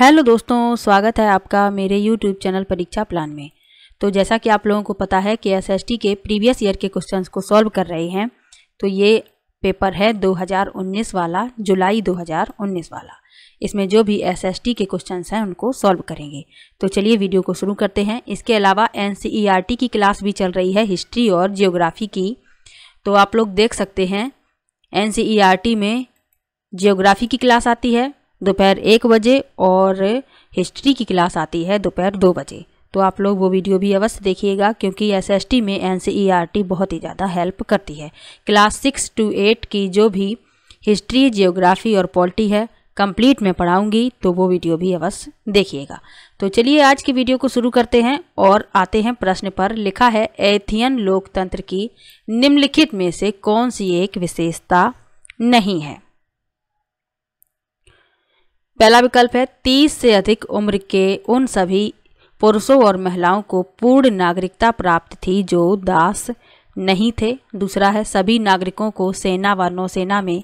hello दोस्तों स्वागत है आपका मेरे यूट्यूब चैनल परीक्षा प्लान में तो जैसा कि आप लोगों को पता है कि एसएसटी के प्रीवियस ईयर के क्वेश्चंस को सॉल्व कर रहे हैं तो ये पेपर है 2019 वाला जुलाई 2019 वाला इसमें जो भी एसएसटी के क्वेश्चंस हैं उनको सॉल्व करेंगे तो चलिए वीडियो को शुरू करते हैं इसके अलावा एन e की क्लास भी चल रही है हिस्ट्री और जियोग्राफी की तो आप लोग देख सकते हैं एन e में जियोग्राफी की क्लास आती है दोपहर एक बजे और हिस्ट्री की क्लास आती है दोपहर दो बजे तो आप लोग वो वीडियो भी अवश्य देखिएगा क्योंकि एस में एन e बहुत ही ज़्यादा हेल्प करती है क्लास सिक्स टू एट की जो भी हिस्ट्री जियोग्राफी और पॉलिटी है कंप्लीट में पढ़ाऊंगी तो वो वीडियो भी अवश्य देखिएगा तो चलिए आज की वीडियो को शुरू करते हैं और आते हैं प्रश्न पर लिखा है एथियन लोकतंत्र की निम्नलिखित में से कौन सी एक विशेषता नहीं है पहला विकल्प है तीस से अधिक उम्र के उन सभी पुरुषों और महिलाओं को पूर्ण नागरिकता प्राप्त थी जो दास नहीं थे दूसरा है सभी नागरिकों को सेना व नौसेना में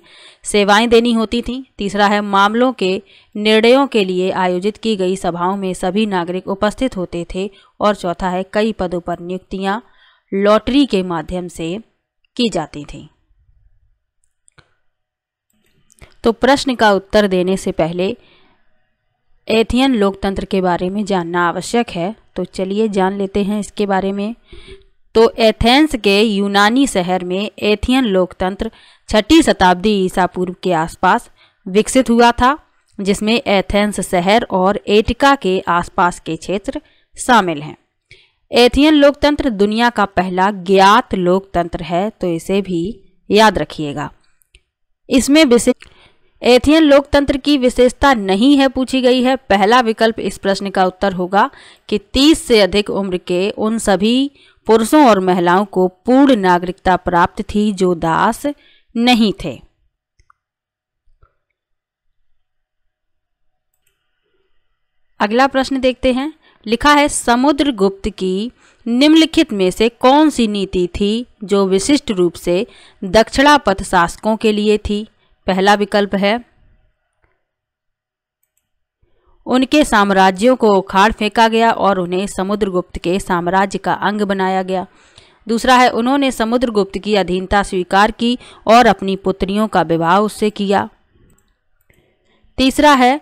सेवाएं देनी होती थीं तीसरा है मामलों के निर्णयों के लिए आयोजित की गई सभाओं में सभी नागरिक उपस्थित होते थे और चौथा है कई पदों पर नियुक्तियां लॉटरी के माध्यम से की जाती थीं तो प्रश्न का उत्तर देने से पहले एथियन लोकतंत्र के बारे में जानना आवश्यक है तो चलिए जान लेते हैं इसके बारे में तो एथेंस के यूनानी शहर में एथियन लोकतंत्र छठी शताब्दी ईसा पूर्व के आसपास विकसित हुआ था जिसमें एथेंस शहर और एटिका के आसपास के क्षेत्र शामिल हैं एथियन लोकतंत्र दुनिया का पहला ज्ञात लोकतंत्र है तो इसे भी याद रखिएगा इसमें विशेष एथियन लोकतंत्र की विशेषता नहीं है पूछी गई है पहला विकल्प इस प्रश्न का उत्तर होगा कि 30 से अधिक उम्र के उन सभी पुरुषों और महिलाओं को पूर्ण नागरिकता प्राप्त थी जो दास नहीं थे अगला प्रश्न देखते हैं लिखा है समुद्र गुप्त की निम्नलिखित में से कौन सी नीति थी जो विशिष्ट रूप से दक्षिणापथ शासकों के लिए थी पहला विकल्प है उनके साम्राज्यों को उखाड़ फेंका गया और उन्हें समुद्रगुप्त के साम्राज्य का अंग बनाया गया दूसरा है उन्होंने समुद्रगुप्त की अधीनता स्वीकार की और अपनी पुत्रियों का विवाह उससे किया तीसरा है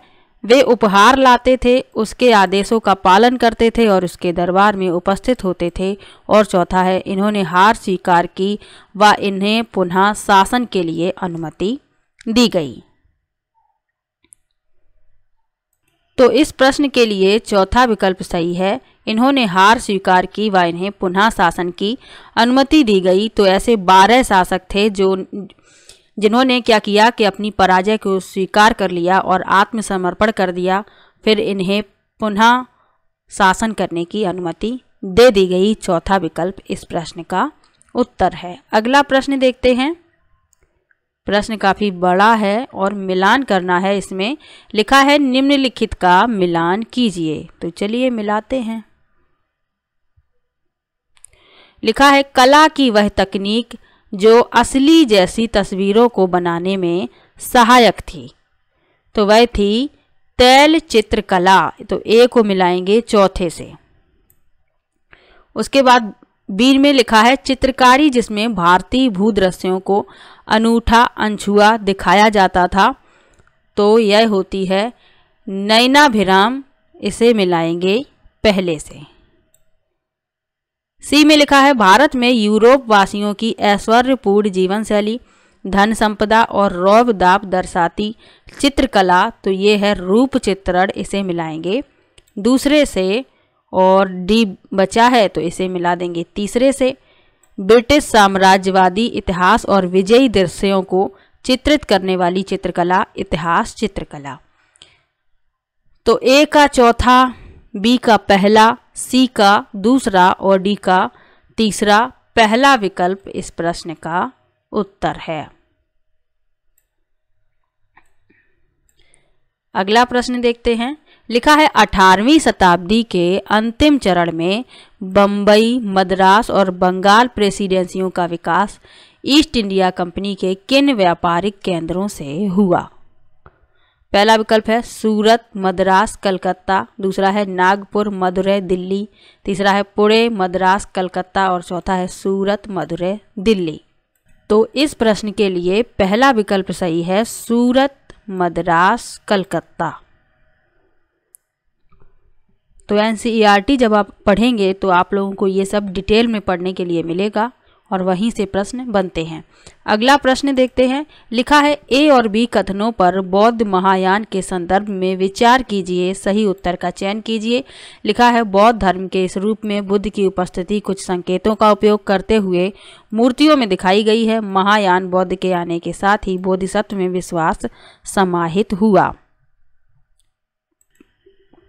वे उपहार लाते थे उसके आदेशों का पालन करते थे और उसके दरबार में उपस्थित होते थे और चौथा है इन्होंने हार स्वीकार की व इन्हें पुनः शासन के लिए अनुमति दी गई तो इस प्रश्न के लिए चौथा विकल्प सही है इन्होंने हार स्वीकार की व इन्हें पुनः शासन की अनुमति दी गई तो ऐसे बारह शासक थे जो जिन्होंने क्या किया कि अपनी पराजय को स्वीकार कर लिया और आत्मसमर्पण कर दिया फिर इन्हें पुनः शासन करने की अनुमति दे दी गई चौथा विकल्प इस प्रश्न का उत्तर है अगला प्रश्न देखते हैं प्रश्न काफ़ी बड़ा है और मिलान करना है इसमें लिखा है निम्नलिखित का मिलान कीजिए तो चलिए मिलाते हैं लिखा है कला की वह तकनीक जो असली जैसी तस्वीरों को बनाने में सहायक थी तो वह थी तैल चित्रकला तो ए को मिलाएंगे चौथे से उसके बाद बीर में लिखा है चित्रकारी जिसमें भारतीय भूदृश्यों को अनूठा अनछुआ दिखाया जाता था तो यह होती है नयनाभिराम इसे मिलाएंगे पहले से सी में लिखा है भारत में यूरोप वासियों की ऐश्वर्यपूर्ण जीवन शैली धन संपदा और रौब दाप दर्शाती चित्रकला तो ये है रूप चित्रण इसे मिलाएंगे दूसरे से और डी बचा है तो इसे मिला देंगे तीसरे से ब्रिटिश साम्राज्यवादी इतिहास और विजयी दृश्यों को चित्रित करने वाली चित्रकला इतिहास चित्रकला तो ए का चौथा बी का पहला सी का दूसरा और डी का तीसरा पहला विकल्प इस प्रश्न का उत्तर है अगला प्रश्न देखते हैं लिखा है अठारहवीं शताब्दी के अंतिम चरण में बम्बई मद्रास और बंगाल प्रेसिडेंसियों का विकास ईस्ट इंडिया कंपनी के किन व्यापारिक केंद्रों से हुआ पहला विकल्प है सूरत मद्रास कलकत्ता दूसरा है नागपुर मदुरै दिल्ली तीसरा है पुणे मद्रास कलकत्ता और चौथा है सूरत मदुरै दिल्ली तो इस प्रश्न के लिए पहला विकल्प सही है सूरत मद्रास कलकत्ता तो एन e जब आप पढ़ेंगे तो आप लोगों को ये सब डिटेल में पढ़ने के लिए मिलेगा और वहीं से प्रश्न बनते हैं अगला प्रश्न देखते हैं लिखा है ए और बी कथनों पर बौद्ध महायान के संदर्भ में विचार कीजिए सही उत्तर का चयन कीजिए लिखा है बौद्ध धर्म के इस रूप में बुद्ध की उपस्थिति कुछ संकेतों का उपयोग करते हुए मूर्तियों में दिखाई गई है महायान बौद्ध के आने के साथ ही बोधिसत्व में विश्वास समाहित हुआ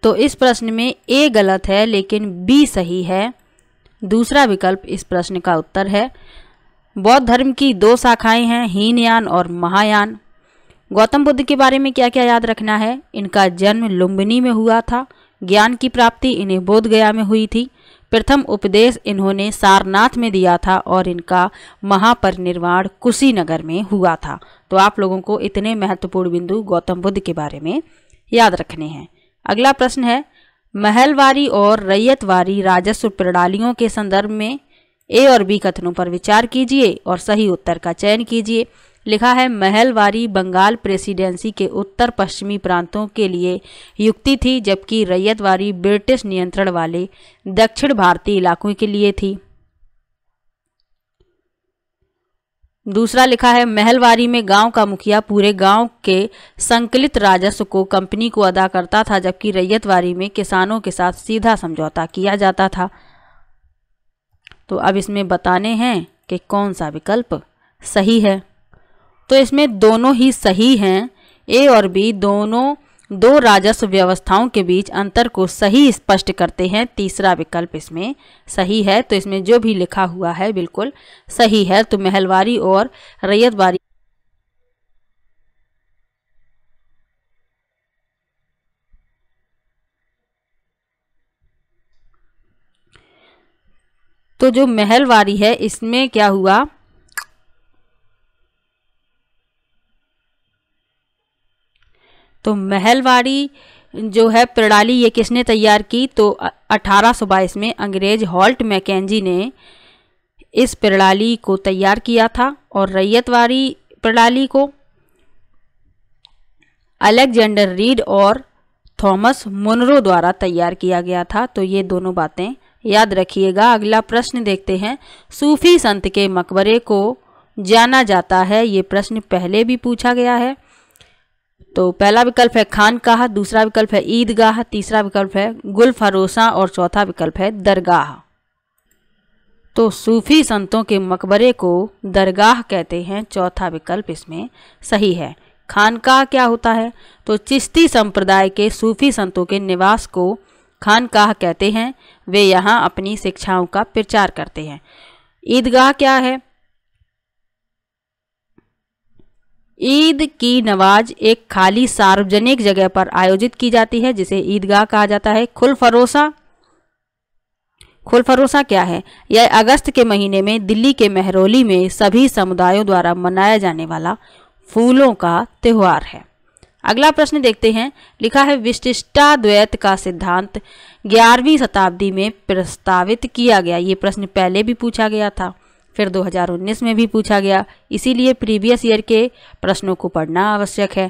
तो इस प्रश्न में ए गलत है लेकिन बी सही है दूसरा विकल्प इस प्रश्न का उत्तर है बौद्ध धर्म की दो शाखाएं हैं हीनयान और महायान गौतम बुद्ध के बारे में क्या क्या याद रखना है इनका जन्म लुम्बिनी में हुआ था ज्ञान की प्राप्ति इन्हें बोधगया में हुई थी प्रथम उपदेश इन्होंने सारनाथ में दिया था और इनका महापरिनिर्वाण कुशीनगर में हुआ था तो आप लोगों को इतने महत्वपूर्ण बिंदु गौतम बुद्ध के बारे में याद रखने हैं अगला प्रश्न है महलवारी और रैयतवारी राजस्व प्रणालियों के संदर्भ में ए और बी कथनों पर विचार कीजिए और सही उत्तर का चयन कीजिए लिखा है महलवारी बंगाल प्रेसिडेंसी के उत्तर पश्चिमी प्रांतों के लिए युक्ति थी जबकि रैयतवारी ब्रिटिश नियंत्रण वाले दक्षिण भारतीय इलाकों के लिए थी दूसरा लिखा है महलवारी में गांव का मुखिया पूरे गांव के संकलित राजस्व को कंपनी को अदा करता था जबकि रैयतवारी में किसानों के साथ सीधा समझौता किया जाता था तो अब इसमें बताने हैं कि कौन सा विकल्प सही है तो इसमें दोनों ही सही हैं ए और बी दोनों दो राजस्व व्यवस्थाओं के बीच अंतर को सही स्पष्ट करते हैं तीसरा विकल्प इसमें सही है तो इसमें जो भी लिखा हुआ है बिल्कुल सही है तो महलवारी और रैयतवारी तो जो महलवारी है इसमें क्या हुआ तो महलवाड़ी जो है प्रणाली ये किसने तैयार की तो 1822 में अंग्रेज हॉल्ट मैकेजी ने इस प्रणाली को तैयार किया था और रैयतवाड़ी प्रणाली को अलेक्जेंडर रीड और थॉमस मुनरो द्वारा तैयार किया गया था तो ये दोनों बातें याद रखिएगा अगला प्रश्न देखते हैं सूफी संत के मकबरे को जाना जाता है ये प्रश्न पहले भी पूछा गया है तो पहला विकल्प है खानकाह दूसरा विकल्प है ईदगाह तीसरा विकल्प है गुल फरोसा और चौथा विकल्प है दरगाह तो सूफी संतों के मकबरे को दरगाह कहते हैं चौथा विकल्प इसमें सही है खानकाह क्या होता है तो चिश्ती संप्रदाय के सूफी संतों के निवास को खानकाह कहते हैं वे यहाँ अपनी शिक्षाओं का प्रचार करते हैं ईदगाह क्या है ईद की नमाज एक खाली सार्वजनिक जगह पर आयोजित की जाती है जिसे ईदगाह कहा जाता है खुल फरोसा खुल फरोसा क्या है यह अगस्त के महीने में दिल्ली के महरौली में सभी समुदायों द्वारा मनाया जाने वाला फूलों का त्यौहार है अगला प्रश्न देखते हैं लिखा है विशिष्टा द्वैत का सिद्धांत ग्यारहवीं शताब्दी में प्रस्तावित किया गया ये प्रश्न पहले भी पूछा गया था फिर 2019 में भी पूछा गया इसीलिए प्रीवियस ईयर के प्रश्नों को पढ़ना आवश्यक है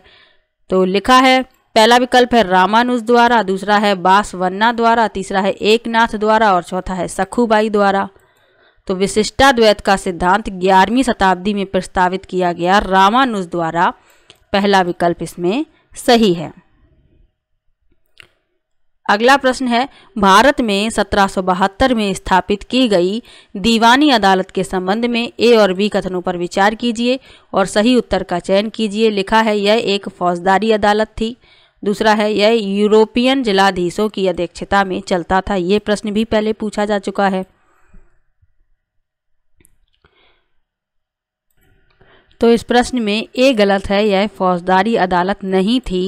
तो लिखा है पहला विकल्प है रामानुज द्वारा दूसरा है बासवन्ना द्वारा तीसरा है एकनाथ द्वारा और चौथा है सखूबाई द्वारा तो विशिष्टाद्वैत का सिद्धांत ग्यारहवीं शताब्दी में प्रस्तावित किया गया रामानुज द्वारा पहला विकल्प इसमें सही है अगला प्रश्न है भारत में सत्रह में स्थापित की गई दीवानी अदालत के संबंध में ए और बी कथनों पर विचार कीजिए और सही उत्तर का चयन कीजिए लिखा है यह एक फौजदारी अदालत थी दूसरा है यह यूरोपियन जिलाधीशों की अध्यक्षता में चलता था यह प्रश्न भी पहले पूछा जा चुका है तो इस प्रश्न में ए गलत है यह फौजदारी अदालत नहीं थी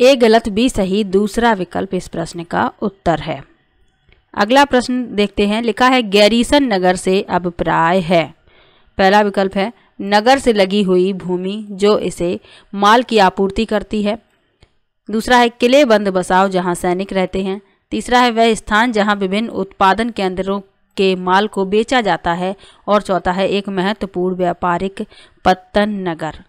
ए गलत बी सही दूसरा विकल्प इस प्रश्न का उत्तर है अगला प्रश्न देखते हैं लिखा है गैरीसन नगर से अभिप्राय है पहला विकल्प है नगर से लगी हुई भूमि जो इसे माल की आपूर्ति करती है दूसरा है किले बंद बसाव जहाँ सैनिक रहते हैं तीसरा है वह स्थान जहाँ विभिन्न उत्पादन केंद्रों के माल को बेचा जाता है और चौथा है एक महत्वपूर्ण व्यापारिक पत्तन नगर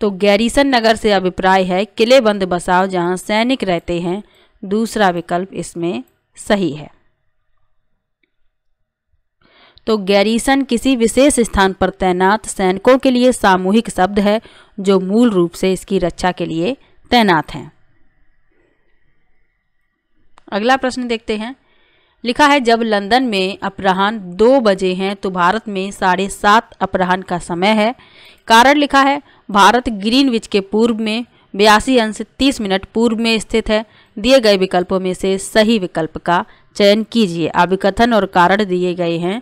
तो गैरीसन नगर से अभिप्राय है किले बंद बसाव जहां सैनिक रहते हैं दूसरा विकल्प इसमें सही है तो गैरीसन किसी विशेष स्थान पर तैनात सैनिकों के लिए सामूहिक शब्द है जो मूल रूप से इसकी रक्षा के लिए तैनात हैं अगला प्रश्न देखते हैं लिखा है जब लंदन में अपराहन दो बजे हैं तो भारत में साढ़े सात अपराहन का समय है कारण लिखा है भारत ग्रीनविच के पूर्व में बयासी अंश तीस मिनट पूर्व में स्थित है दिए गए विकल्पों में से सही विकल्प का चयन कीजिए अभिकथन और कारण दिए गए हैं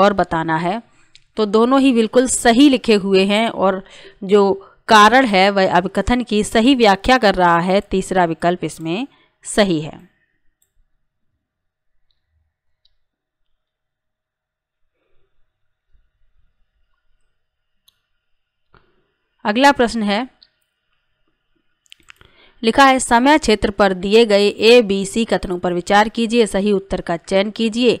और बताना है तो दोनों ही बिल्कुल सही लिखे हुए हैं और जो कारण है वह अभिकथन की सही व्याख्या कर रहा है तीसरा विकल्प इसमें सही है अगला प्रश्न है लिखा है समय क्षेत्र पर दिए गए ए बी सी कथनों पर विचार कीजिए सही उत्तर का चयन कीजिए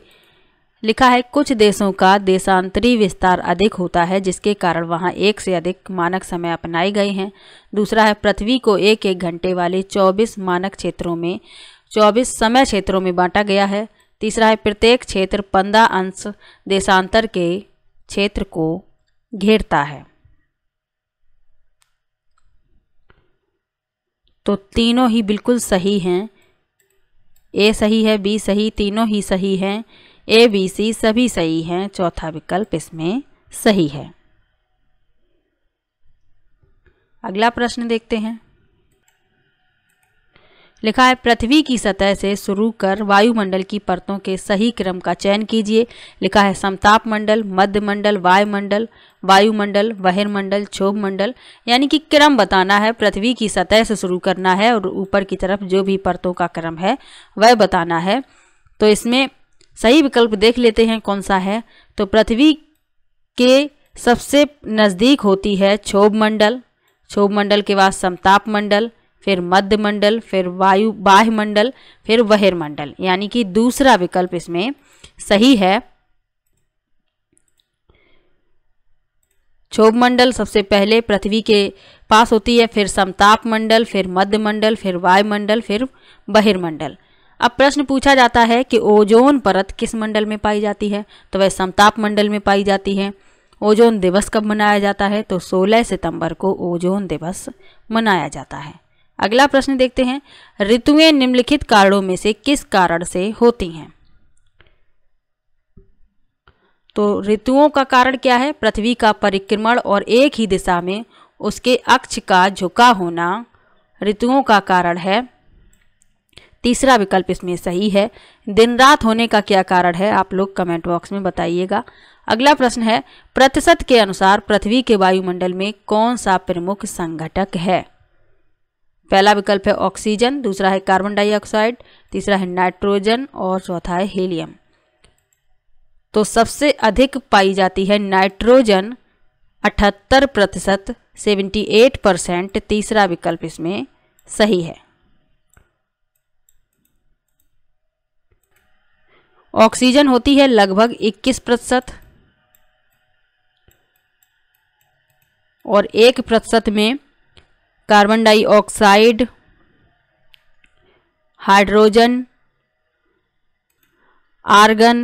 लिखा है कुछ देशों का देशांतरी विस्तार अधिक होता है जिसके कारण वहाँ एक से अधिक मानक समय अपनाए गए हैं दूसरा है पृथ्वी को एक एक घंटे वाले 24 मानक क्षेत्रों में 24 समय क्षेत्रों में बांटा गया है तीसरा है प्रत्येक क्षेत्र पंद्रह अंश देशांतर के क्षेत्र को घेरता है तो तीनों ही बिल्कुल सही हैं ए सही है बी सही तीनों ही सही हैं ए बी सी सभी सही हैं चौथा विकल्प इसमें सही है अगला प्रश्न देखते हैं लिखा है पृथ्वी की सतह से शुरू कर वायुमंडल की परतों के सही क्रम का चयन कीजिए लिखा है समताप मंडल मध्य मंडल वायुमंडल वायुमंडल बहिर्मंडल क्षोभ मंडल यानी कि क्रम बताना है पृथ्वी की सतह से शुरू करना है और ऊपर की तरफ जो भी परतों का क्रम है वह बताना है तो इसमें सही विकल्प देख लेते हैं कौन सा है तो पृथ्वी के सबसे नज़दीक होती है क्षोभ मंडल क्षोभ मंडल के बाद समताप मंडल फिर मध्य मंडल फिर वायु बाह्य मंडल फिर बहिर मंडल यानी कि दूसरा विकल्प इसमें सही है क्षोभ मंडल सबसे पहले पृथ्वी के पास होती है फिर समताप मंडल फिर मध्य मंडल फिर वायुमंडल फिर बहिर्मंडल अब प्रश्न पूछा जाता है कि ओजोन परत किस मंडल में पाई जाती है तो वह समताप मंडल में पाई जाती है ओजोन दिवस कब मनाया जाता है तो 16 सितंबर को ओजोन दिवस मनाया जाता है अगला प्रश्न देखते हैं ऋतुएं निम्नलिखित कारणों में से किस कारण से होती हैं तो ऋतुओं का कारण क्या है पृथ्वी का परिक्रमण और एक ही दिशा में उसके अक्ष का झुका होना ऋतुओं का कारण है तीसरा विकल्प इसमें सही है दिन रात होने का क्या कारण है आप लोग कमेंट बॉक्स में बताइएगा अगला प्रश्न है प्रतिशत के अनुसार पृथ्वी के वायुमंडल में कौन सा प्रमुख संघटक है पहला विकल्प है ऑक्सीजन दूसरा है कार्बन डाइऑक्साइड तीसरा है नाइट्रोजन और चौथा है हीलियम तो सबसे अधिक पाई जाती है नाइट्रोजन अठहत्तर प्रतिशत सेवेंटी एट परसेंट तीसरा विकल्प इसमें सही है ऑक्सीजन होती है लगभग 21 प्रतिशत और एक प्रतिशत में carbon dioxide hydrogen argon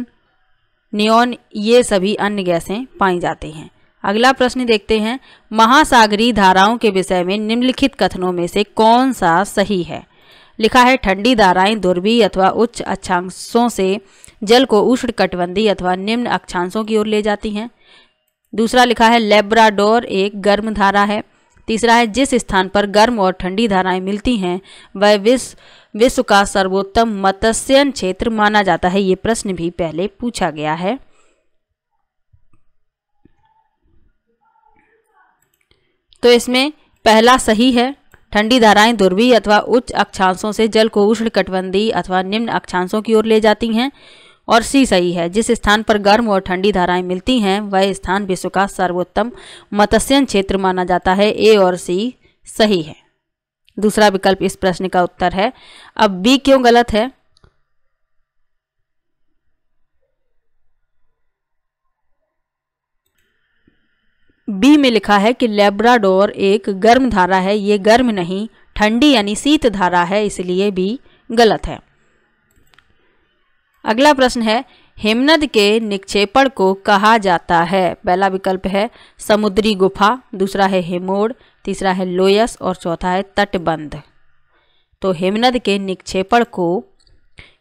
neon ये सभी अन्य गैसें पाई जाती हैं अगला प्रश्न देखते हैं महासागरी धाराओं के विषय में निम्नलिखित कथनों में से कौन सा सही है लिखा है ठंडी धाराएं दुर्बी अथवा उच्च अक्षांशों से जल को उष्ण कटबंदी अथवा निम्न अक्षांशों की ओर ले जाती हैं दूसरा लिखा है लेब्राडोर एक गर्म धारा है तीसरा है जिस स्थान पर गर्म और ठंडी धाराएं मिलती हैं वह विश्व विश्व का सर्वोत्तम मत्स्यन क्षेत्र माना जाता है ये प्रश्न भी पहले पूछा गया है तो इसमें पहला सही है ठंडी धाराएं ध्रुवीय अथवा उच्च अक्षांशों से जल को उष्ण कटबंदी अथवा निम्न अक्षांशों की ओर ले जाती हैं और सी सही है जिस स्थान पर गर्म और ठंडी धाराएं मिलती हैं वह स्थान विश्व का सर्वोत्तम मत्स्यन क्षेत्र माना जाता है ए और सी सही है दूसरा विकल्प इस प्रश्न का उत्तर है अब बी क्यों गलत है बी में लिखा है कि लेब्राडोर एक गर्म धारा है ये गर्म नहीं ठंडी यानी शीत धारा है इसलिए बी गलत है अगला प्रश्न है हिमनद के निक्षेपण को कहा जाता है पहला विकल्प है समुद्री गुफा दूसरा है हिमोड़ तीसरा है लोयस और चौथा है तटबंध तो हिमनद के निक्षेपण को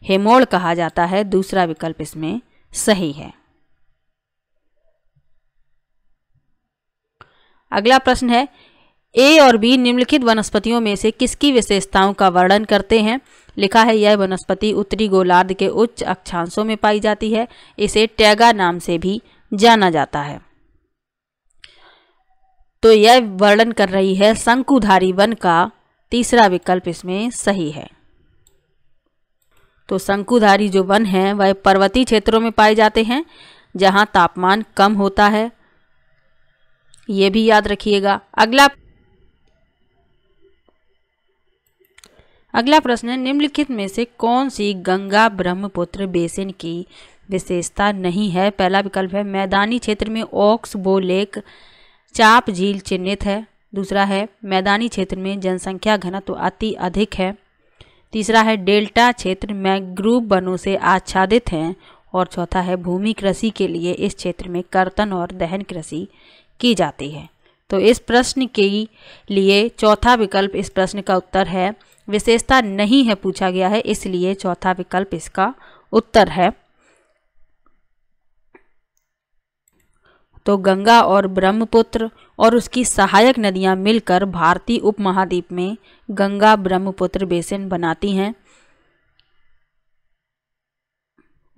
हेमोड़ कहा जाता है दूसरा विकल्प इसमें सही है अगला प्रश्न है ए और बी निम्नलिखित वनस्पतियों में से किसकी विशेषताओं का वर्णन करते हैं लिखा है यह वनस्पति उत्तरी गोलार्ध के उच्च अक्षांशों में पाई जाती है इसे टैगा नाम से भी जाना जाता है तो यह वर्णन कर रही है शंकुधारी वन का तीसरा विकल्प इसमें सही है तो शंकुधारी जो वन है वह पर्वतीय क्षेत्रों में पाए जाते हैं जहां तापमान कम होता है ये भी याद रखिएगा अगला अगला प्रश्न निम्नलिखित में से कौन सी गंगा ब्रह्मपुत्र बेसिन की विशेषता नहीं है पहला विकल्प है मैदानी क्षेत्र में ऑक्स बो लेक चाप झील चिन्हित है दूसरा है मैदानी क्षेत्र में जनसंख्या घनत्व अति अधिक है तीसरा है डेल्टा क्षेत्र मैग्रूव वनों से आच्छादित हैं और चौथा है भूमि कृषि के लिए इस क्षेत्र में कर्तन और दहन कृषि की जाती है तो इस प्रश्न के लिए चौथा विकल्प इस प्रश्न का उत्तर है विशेषता नहीं है पूछा गया है इसलिए चौथा विकल्प इसका उत्तर है तो गंगा और ब्रह्मपुत्र और उसकी सहायक नदियां मिलकर भारतीय उपमहाद्वीप में गंगा ब्रह्मपुत्र बेसिन बनाती हैं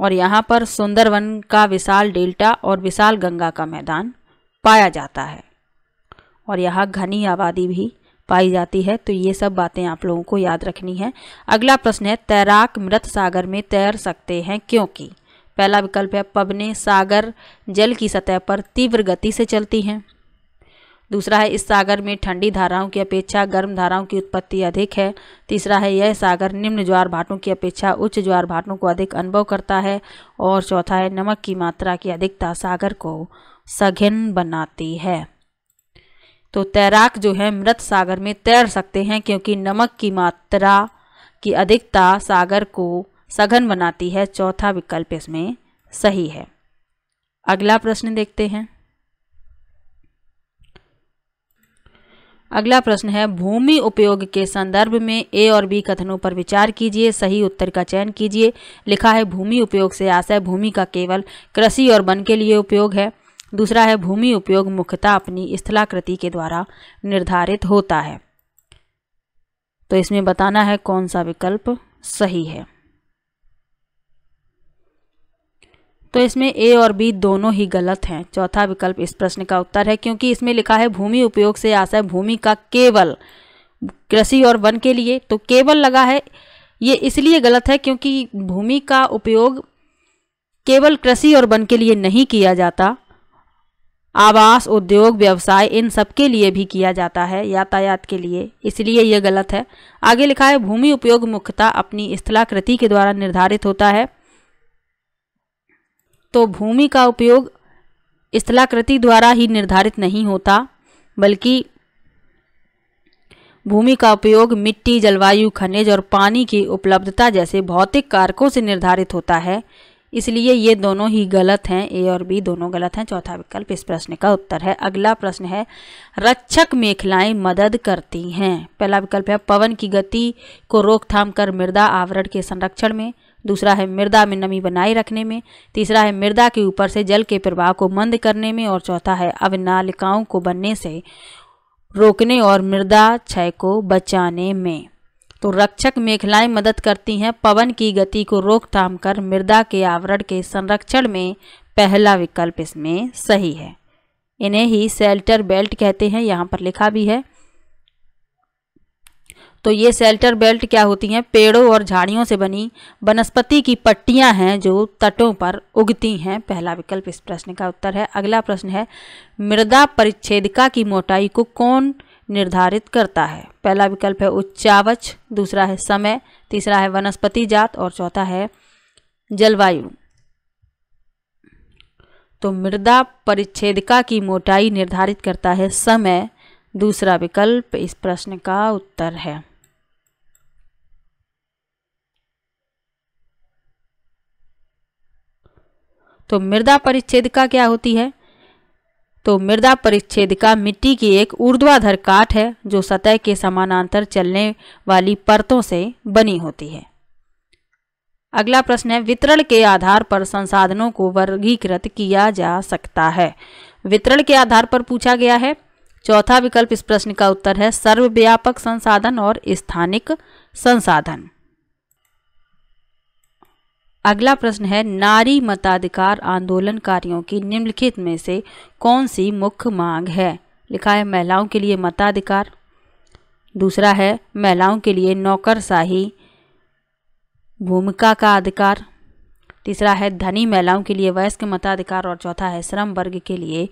और यहाँ पर सुंदरवन का विशाल डेल्टा और विशाल गंगा का मैदान पाया जाता है और यहां घनी आबादी भी पाई जाती है तो ये सब बातें आप लोगों को याद रखनी है अगला प्रश्न है तैराक मृत सागर में तैर सकते हैं क्योंकि पहला विकल्प है पबने सागर जल की सतह पर तीव्र गति से चलती हैं दूसरा है इस सागर में ठंडी धाराओं की अपेक्षा गर्म धाराओं की उत्पत्ति अधिक है तीसरा है यह सागर निम्न ज्वार भाटों की अपेक्षा उच्च ज्वार भाटों को अधिक अनुभव करता है और चौथा है नमक की मात्रा की अधिकता सागर को सघन बनाती है तो तैराक जो है मृत सागर में तैर सकते हैं क्योंकि नमक की मात्रा की अधिकता सागर को सघन बनाती है चौथा विकल्प इसमें सही है अगला प्रश्न देखते हैं अगला प्रश्न है भूमि उपयोग के संदर्भ में ए और बी कथनों पर विचार कीजिए सही उत्तर का चयन कीजिए लिखा है भूमि उपयोग से आशय भूमि का केवल कृषि और वन के लिए उपयोग है दूसरा है भूमि उपयोग मुख्यतः अपनी स्थलाकृति के द्वारा निर्धारित होता है तो इसमें बताना है कौन सा विकल्प सही है तो इसमें ए और बी दोनों ही गलत हैं चौथा विकल्प इस प्रश्न का उत्तर है क्योंकि इसमें लिखा है भूमि उपयोग से आशय भूमि का केवल कृषि और वन के लिए तो केवल लगा है ये इसलिए गलत है क्योंकि भूमि का उपयोग केवल कृषि और वन के लिए नहीं किया जाता आवास उद्योग व्यवसाय इन सब के लिए भी किया जाता है यातायात के लिए इसलिए यह गलत है आगे लिखा है भूमि उपयोग मुख्यतः अपनी स्थलाकृति के द्वारा निर्धारित होता है तो भूमि का उपयोग स्थलाकृति द्वारा ही निर्धारित नहीं होता बल्कि भूमि का उपयोग मिट्टी जलवायु खनिज और पानी की उपलब्धता जैसे भौतिक कारकों से निर्धारित होता है इसलिए ये दोनों ही गलत हैं ए और बी दोनों गलत हैं चौथा विकल्प इस प्रश्न का उत्तर है अगला प्रश्न है रक्षक मेखलाएं मदद करती हैं पहला विकल्प है पवन की गति को रोकथाम कर मृदा आवरण के संरक्षण में दूसरा है मृदा में नमी बनाए रखने में तीसरा है मृदा के ऊपर से जल के प्रवाह को मंद करने में और चौथा है अवनालिकाओं को बनने से रोकने और मृदा क्षय को बचाने में तो रक्षक मेखलाएं मदद करती हैं पवन की गति को रोकथाम कर मृदा के आवरण के संरक्षण में पहला विकल्प इसमें सही है इन्हें ही सेल्टर बेल्ट कहते हैं यहाँ पर लिखा भी है तो ये सेल्टर बेल्ट क्या होती हैं पेड़ों और झाड़ियों से बनी वनस्पति की पट्टियां हैं जो तटों पर उगती हैं पहला विकल्प इस प्रश्न का उत्तर है अगला प्रश्न है मृदा परिच्छेदिका की मोटाई को कौन निर्धारित करता है पहला विकल्प है उच्चावच दूसरा है समय तीसरा है वनस्पति जात और चौथा है जलवायु तो मृदा परिच्छेदिका की मोटाई निर्धारित करता है समय दूसरा विकल्प इस प्रश्न का उत्तर है तो मृदा परिच्छेदिका क्या होती है तो मृदा परिच्छेदिका मिट्टी की एक ऊर्ध्वाधर काट है जो सतह के समानांतर चलने वाली परतों से बनी होती है अगला प्रश्न है वितरण के आधार पर संसाधनों को वर्गीकृत किया जा सकता है वितरण के आधार पर पूछा गया है चौथा विकल्प इस प्रश्न का उत्तर है सर्वव्यापक संसाधन और स्थानिक संसाधन अगला प्रश्न है नारी मताधिकार आंदोलनकारियों की निम्नलिखित में से कौन सी मुख्य मांग है लिखा है महिलाओं के लिए मताधिकार दूसरा है महिलाओं के लिए नौकरशाही भूमिका का अधिकार तीसरा है धनी महिलाओं के लिए वयस्क मताधिकार और चौथा है श्रम वर्ग के लिए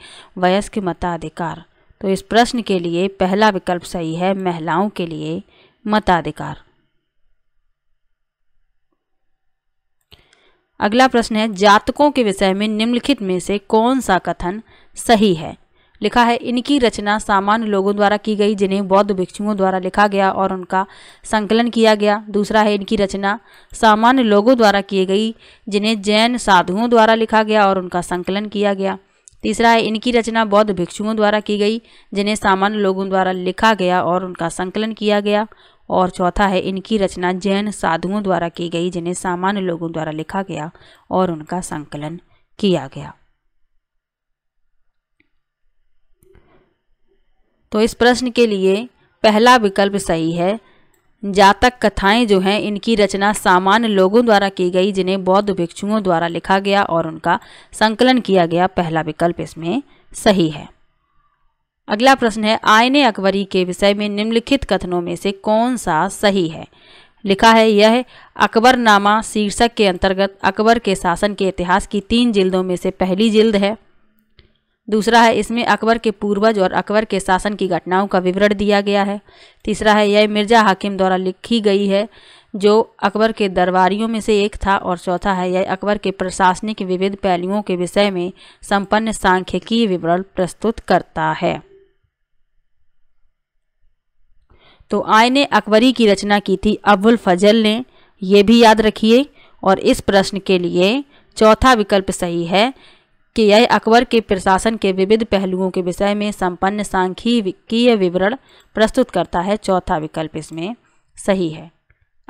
वयस्क मताधिकार तो इस प्रश्न के लिए पहला विकल्प सही है महिलाओं के लिए मताधिकार अगला प्रश्न है जातकों के विषय में निम्नलिखित में से कौन सा कथन सही है लिखा है इनकी रचना सामान्य लोगों द्वारा की गई जिन्हें बौद्ध भिक्षुओं द्वारा लिखा गया और उनका संकलन किया गया दूसरा है इनकी रचना सामान्य लोगों द्वारा की गई जिन्हें जैन साधुओं द्वारा लिखा गया और उनका संकलन किया गया तीसरा है इनकी रचना बौद्ध भिक्षुओं द्वारा की गई जिन्हें सामान्य लोगों द्वारा लिखा गया और उनका संकलन किया गया और चौथा है इनकी रचना जैन साधुओं द्वारा की गई जिन्हें सामान्य लोगों द्वारा लिखा गया और उनका संकलन किया गया तो इस प्रश्न के लिए पहला विकल्प सही है जातक कथाएं जो हैं इनकी रचना सामान्य लोगों द्वारा की गई जिन्हें बौद्ध भिक्षुओं द्वारा लिखा गया और उनका संकलन किया गया पहला विकल्प इसमें सही है अगला प्रश्न है आयने अकबरी के विषय में निम्नलिखित कथनों में से कौन सा सही है लिखा है यह अकबरनामा शीर्षक के अंतर्गत अकबर के शासन के इतिहास की तीन जिल्दों में से पहली जिल्द है दूसरा है इसमें अकबर के पूर्वज और अकबर के शासन की घटनाओं का विवरण दिया गया है तीसरा है यह मिर्जा हाकिम द्वारा लिखी गई है जो अकबर के दरबारियों में से एक था और चौथा है यह अकबर के प्रशासनिक विविध पहलुओं के विषय में संपन्न सांख्यिकीय विवरण प्रस्तुत करता है तो आयन अकबरी की रचना की थी अबुल फजल ने यह भी याद रखिए और इस प्रश्न के लिए चौथा विकल्प सही है कि यह अकबर के प्रशासन के विविध पहलुओं के विषय में संपन्न सांख्यिकीय विवरण प्रस्तुत करता है चौथा विकल्प इसमें सही है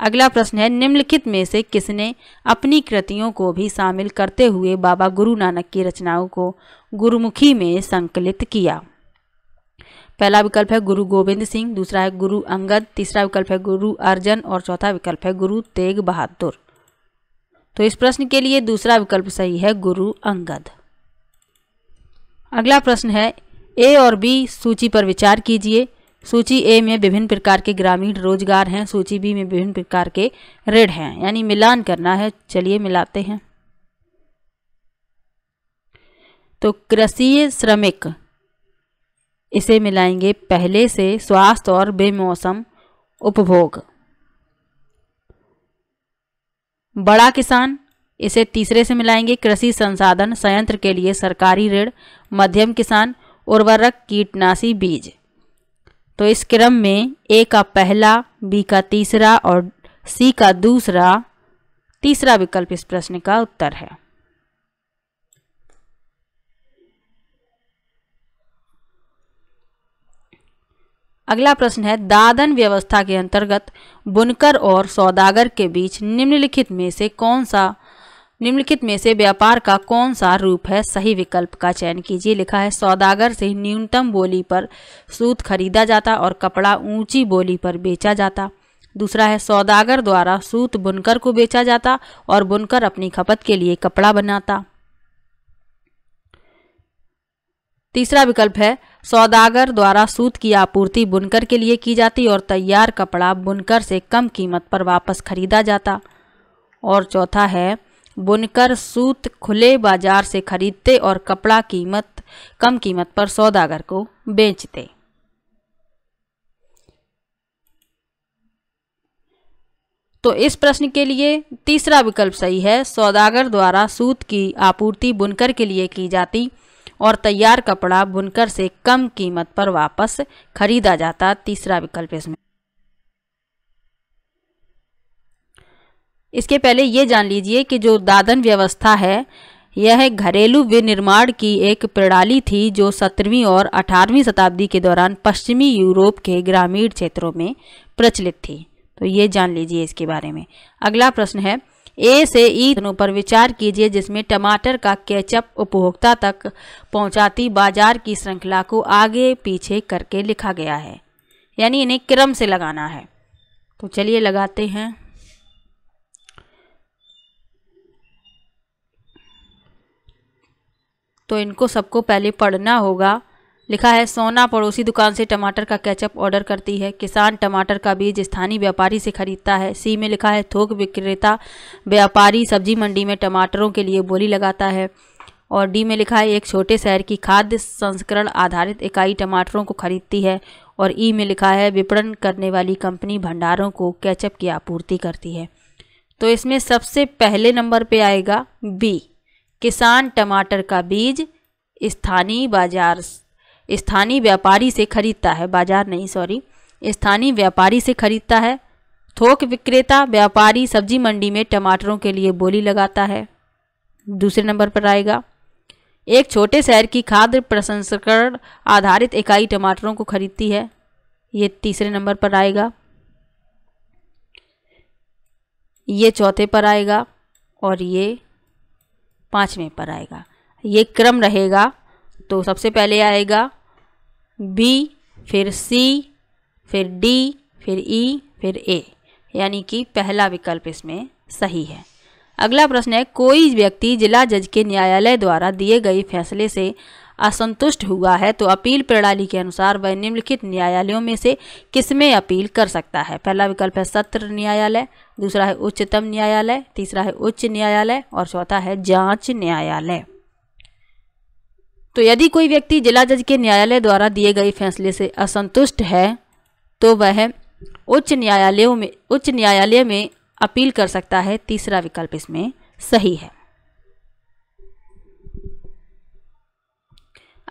अगला प्रश्न है निम्नलिखित में से किसने अपनी कृतियों को भी शामिल करते हुए बाबा गुरु नानक की रचनाओं को गुरुमुखी में संकलित किया पहला विकल्प है गुरु गोविंद सिंह दूसरा है गुरु अंगद तीसरा विकल्प है गुरु अर्जन और चौथा विकल्प है गुरु तेग बहादुर तो इस प्रश्न के लिए दूसरा विकल्प सही है गुरु अंगद अगला प्रश्न है ए और बी सूची पर विचार कीजिए सूची ए में विभिन्न प्रकार के ग्रामीण रोजगार हैं सूची बी में विभिन्न प्रकार के ऋण हैं यानी मिलान करना है चलिए मिलाते हैं तो कृषि श्रमिक इसे मिलाएंगे पहले से स्वास्थ्य और बेमौसम उपभोग बड़ा किसान इसे तीसरे से मिलाएंगे कृषि संसाधन संयंत्र के लिए सरकारी ऋण मध्यम किसान उर्वरक कीटनाशी बीज तो इस क्रम में ए का पहला बी का तीसरा और सी का दूसरा तीसरा विकल्प इस प्रश्न का उत्तर है अगला प्रश्न है दादन व्यवस्था के अंतर्गत बुनकर और सौदागर के बीच निम्नलिखित में से कौन सा निम्नलिखित में से व्यापार का कौन सा रूप है सही विकल्प का चयन कीजिए लिखा है सौदागर से न्यूनतम बोली पर सूत खरीदा जाता और कपड़ा ऊंची बोली पर बेचा जाता दूसरा है सौदागर द्वारा सूत बुनकर को बेचा जाता और बुनकर अपनी खपत के लिए कपड़ा बनाता तीसरा विकल्प है सौदागर द्वारा सूत की आपूर्ति बुनकर के लिए की जाती और तैयार कपड़ा बुनकर से कम कीमत पर वापस खरीदा जाता और चौथा है बुनकर सूत खुले बाजार से खरीदते और कपड़ा कीमत कम कीमत पर सौदागर को बेचते तो इस प्रश्न के लिए तीसरा विकल्प सही है सौदागर द्वारा सूत की आपूर्ति बुनकर के लिए की जाती और तैयार कपड़ा बुनकर से कम कीमत पर वापस खरीदा जाता तीसरा विकल्प इसमें इसके पहले ये जान लीजिए कि जो दादन व्यवस्था है यह घरेलू विनिर्माण की एक प्रणाली थी जो सत्रहवीं और अठारहवीं शताब्दी के दौरान पश्चिमी यूरोप के ग्रामीण क्षेत्रों में प्रचलित थी तो ये जान लीजिए इसके बारे में अगला प्रश्न है ए से ई दोनों पर विचार कीजिए जिसमें टमाटर का केचप उपभोक्ता तक पहुंचाती बाजार की श्रृंखला को आगे पीछे करके लिखा गया है यानी इन्हें क्रम से लगाना है तो चलिए लगाते हैं तो इनको सबको पहले पढ़ना होगा लिखा है सोना पड़ोसी दुकान से टमाटर का कैचअप ऑर्डर करती है किसान टमाटर का बीज स्थानीय व्यापारी से खरीदता है सी में लिखा है थोक विक्रेता व्यापारी सब्जी मंडी में टमाटरों के लिए बोली लगाता है और डी में लिखा है एक छोटे शहर की खाद्य संस्करण आधारित इकाई टमाटरों को खरीदती है और ई में लिखा है विपणन करने वाली कंपनी भंडारों को कैचअप की आपूर्ति करती है तो इसमें सबसे पहले नंबर पे आएगा बी किसान टमाटर का बीज स्थानीय बाजार स्थानीय व्यापारी से खरीदता है बाजार नहीं सॉरी स्थानीय व्यापारी से खरीदता है थोक विक्रेता व्यापारी सब्जी मंडी में टमाटरों के लिए बोली लगाता है दूसरे नंबर पर आएगा एक छोटे शहर की खाद्य प्रसंस्करण आधारित इकाई टमाटरों को खरीदती है ये तीसरे नंबर पर आएगा ये चौथे पर आएगा और ये पाँचवें पर आएगा ये क्रम रहेगा तो सबसे पहले आएगा बी फिर सी फिर डी फिर ई e, फिर ए यानी कि पहला विकल्प इसमें सही है अगला प्रश्न है कोई व्यक्ति जिला जज के न्यायालय द्वारा दिए गए फैसले से असंतुष्ट हुआ है तो अपील प्रणाली के अनुसार वह निम्नलिखित न्यायालयों में से किसमें अपील कर सकता है पहला विकल्प है सत्र न्यायालय दूसरा है उच्चतम न्यायालय तीसरा है उच्च न्यायालय और चौथा है जांच न्यायालय तो यदि कोई व्यक्ति जिला जज के न्यायालय द्वारा दिए गए फैसले से असंतुष्ट है तो वह उच्च न्यायालयों में उच्च न्यायालय में अपील कर सकता है तीसरा विकल्प इसमें सही है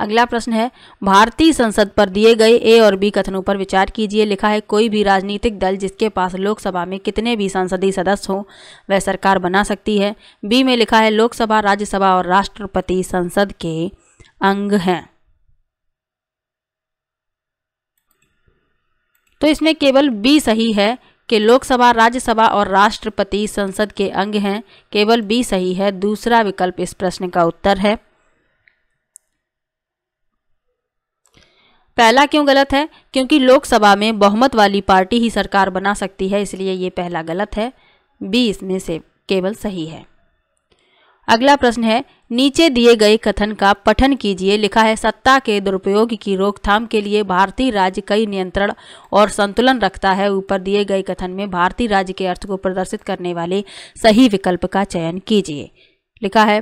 अगला प्रश्न है भारतीय संसद पर दिए गए ए और बी कथनों पर विचार कीजिए लिखा है कोई भी राजनीतिक दल जिसके पास लोकसभा में कितने भी संसदीय सदस्य हों वह सरकार बना सकती है बी में लिखा है लोकसभा राज्यसभा और राष्ट्रपति संसद के अंग हैं तो इसमें केवल बी सही है कि लोकसभा राज्यसभा और राष्ट्रपति संसद के अंग हैं केवल बी सही है दूसरा विकल्प इस प्रश्न का उत्तर है पहला क्यों गलत है क्योंकि लोकसभा में बहुमत वाली पार्टी ही सरकार बना सकती है इसलिए ये पहला गलत है बी इसमें से केवल सही है अगला प्रश्न है नीचे दिए गए कथन का पठन कीजिए लिखा है सत्ता के दुरुपयोग की रोकथाम के लिए भारतीय राज्य कई नियंत्रण और संतुलन रखता है ऊपर दिए गए कथन में भारतीय राज्य के अर्थ को प्रदर्शित करने वाले सही विकल्प का चयन कीजिए लिखा है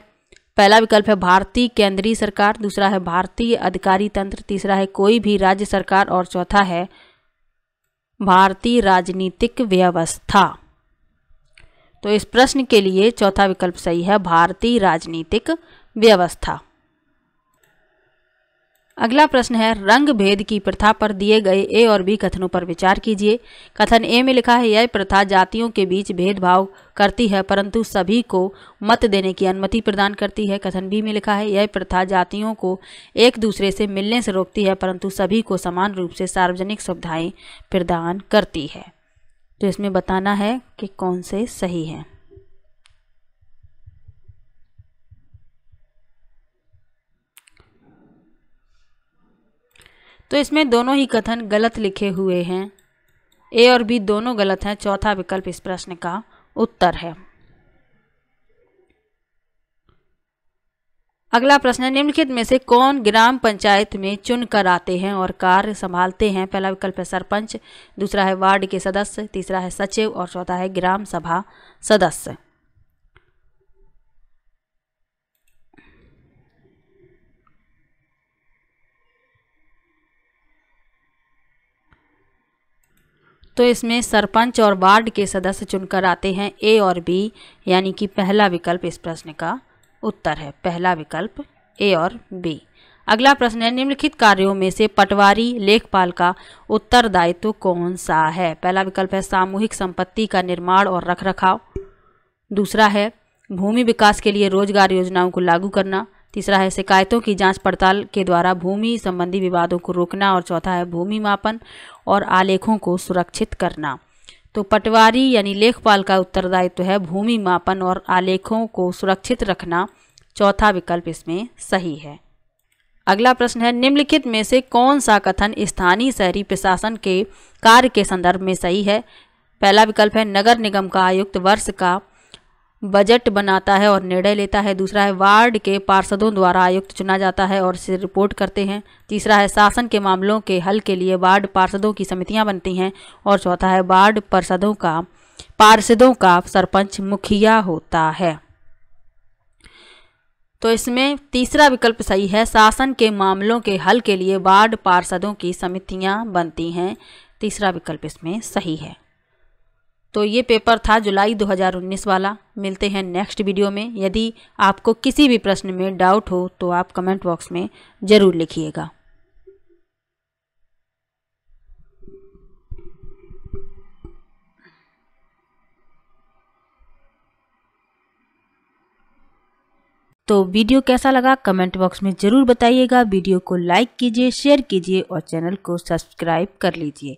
पहला विकल्प है भारतीय केंद्रीय सरकार दूसरा है भारतीय अधिकारी तंत्र तीसरा है कोई भी राज्य सरकार और चौथा है भारतीय राजनीतिक व्यवस्था तो इस प्रश्न के लिए चौथा विकल्प सही है भारतीय राजनीतिक व्यवस्था अगला प्रश्न है रंग भेद की प्रथा पर दिए गए ए और बी कथनों पर विचार कीजिए कथन ए में लिखा है यह प्रथा जातियों के बीच भेदभाव करती है परंतु सभी को मत देने की अनुमति प्रदान करती है कथन बी में लिखा है यह प्रथा जातियों को एक दूसरे से मिलने से रोकती है परंतु सभी को समान रूप से सार्वजनिक सुविधाएं प्रदान करती है तो इसमें बताना है कि कौन से सही हैं तो इसमें दोनों ही कथन गलत लिखे हुए हैं ए और बी दोनों गलत हैं चौथा विकल्प इस प्रश्न का उत्तर है अगला प्रश्न निम्नलिखित में से कौन ग्राम पंचायत में चुन कर आते हैं और कार्य संभालते हैं पहला विकल्प है सरपंच दूसरा है वार्ड के सदस्य तीसरा है सचिव और चौथा है ग्राम सभा सदस्य तो इसमें सरपंच और वार्ड के सदस्य चुनकर आते हैं ए और बी यानी कि पहला विकल्प इस प्रश्न का उत्तर है पहला विकल्प ए और बी अगला प्रश्न है निम्नलिखित कार्यों में से पटवारी लेखपाल का उत्तरदायित्व कौन सा है पहला विकल्प है सामूहिक संपत्ति का निर्माण और रखरखाव दूसरा है भूमि विकास के लिए रोजगार योजनाओं को लागू करना तीसरा है शिकायतों की जांच पड़ताल के द्वारा भूमि संबंधी विवादों को रोकना और चौथा है भूमि मापन और आलेखों को सुरक्षित करना तो पटवारी यानी लेखपाल का उत्तरदायित्व तो है भूमि मापन और आलेखों को सुरक्षित रखना चौथा विकल्प इसमें सही है अगला प्रश्न है निम्नलिखित में से कौन सा कथन स्थानीय शहरी प्रशासन के कार्य के संदर्भ में सही है पहला विकल्प है नगर निगम का आयुक्त वर्ष का बजट बनाता है और निर्णय लेता है दूसरा है वार्ड के पार्षदों द्वारा आयुक्त चुना जाता है और इसे रिपोर्ट करते हैं तीसरा है शासन के मामलों के हल के लिए वार्ड पार्षदों की समितियां बनती हैं और चौथा है वार्ड पार्षदों का पार्षदों का सरपंच मुखिया होता है तो इसमें तीसरा विकल्प सही है शासन के मामलों के हल के लिए वार्ड पार्षदों की समितियाँ बनती हैं तीसरा विकल्प इसमें सही है तो ये पेपर था जुलाई 2019 वाला मिलते हैं नेक्स्ट वीडियो में यदि आपको किसी भी प्रश्न में डाउट हो तो आप कमेंट बॉक्स में ज़रूर लिखिएगा तो वीडियो कैसा लगा कमेंट बॉक्स में ज़रूर बताइएगा वीडियो को लाइक कीजिए शेयर कीजिए और चैनल को सब्सक्राइब कर लीजिए